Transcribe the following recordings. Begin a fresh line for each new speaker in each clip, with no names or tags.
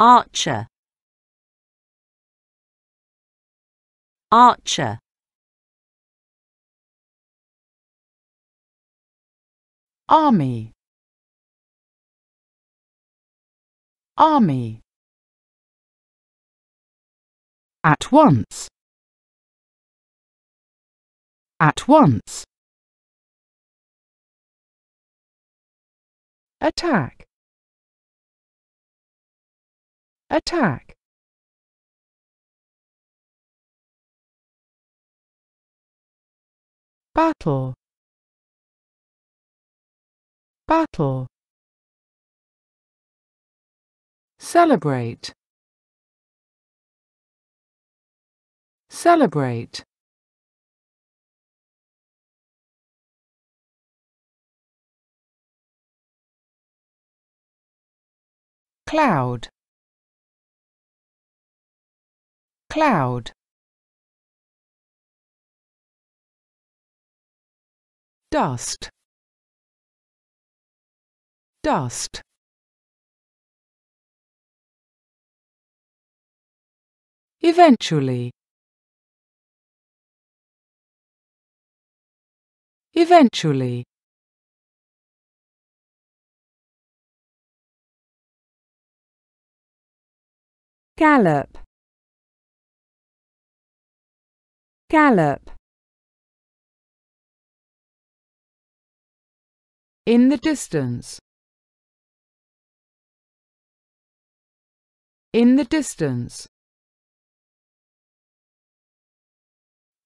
Archer Archer Army Army At once At once Attack attack battle battle celebrate celebrate cloud Cloud Dust Dust Eventually Eventually Gallop Gallop. In the distance. In the distance.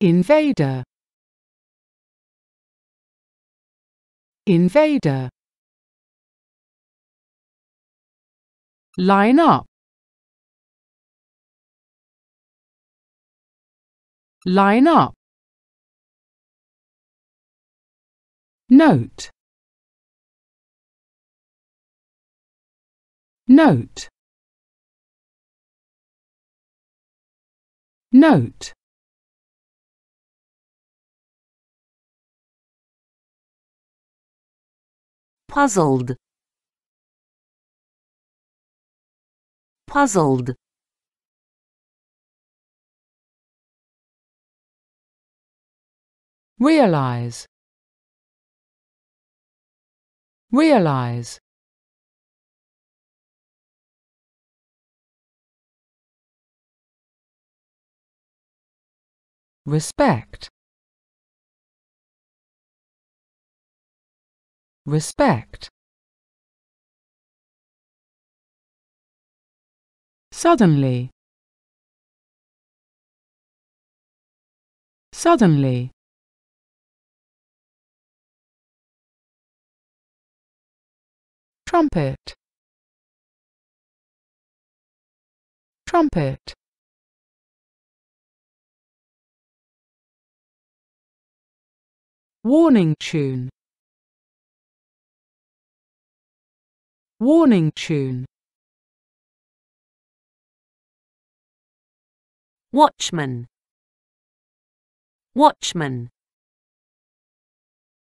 Invader. Invader. Line up. line up. Note. Note. Note. Puzzled. Puzzled. Realize. Realize. Respect. Respect. Suddenly. Suddenly. trumpet trumpet warning tune warning tune watchman watchman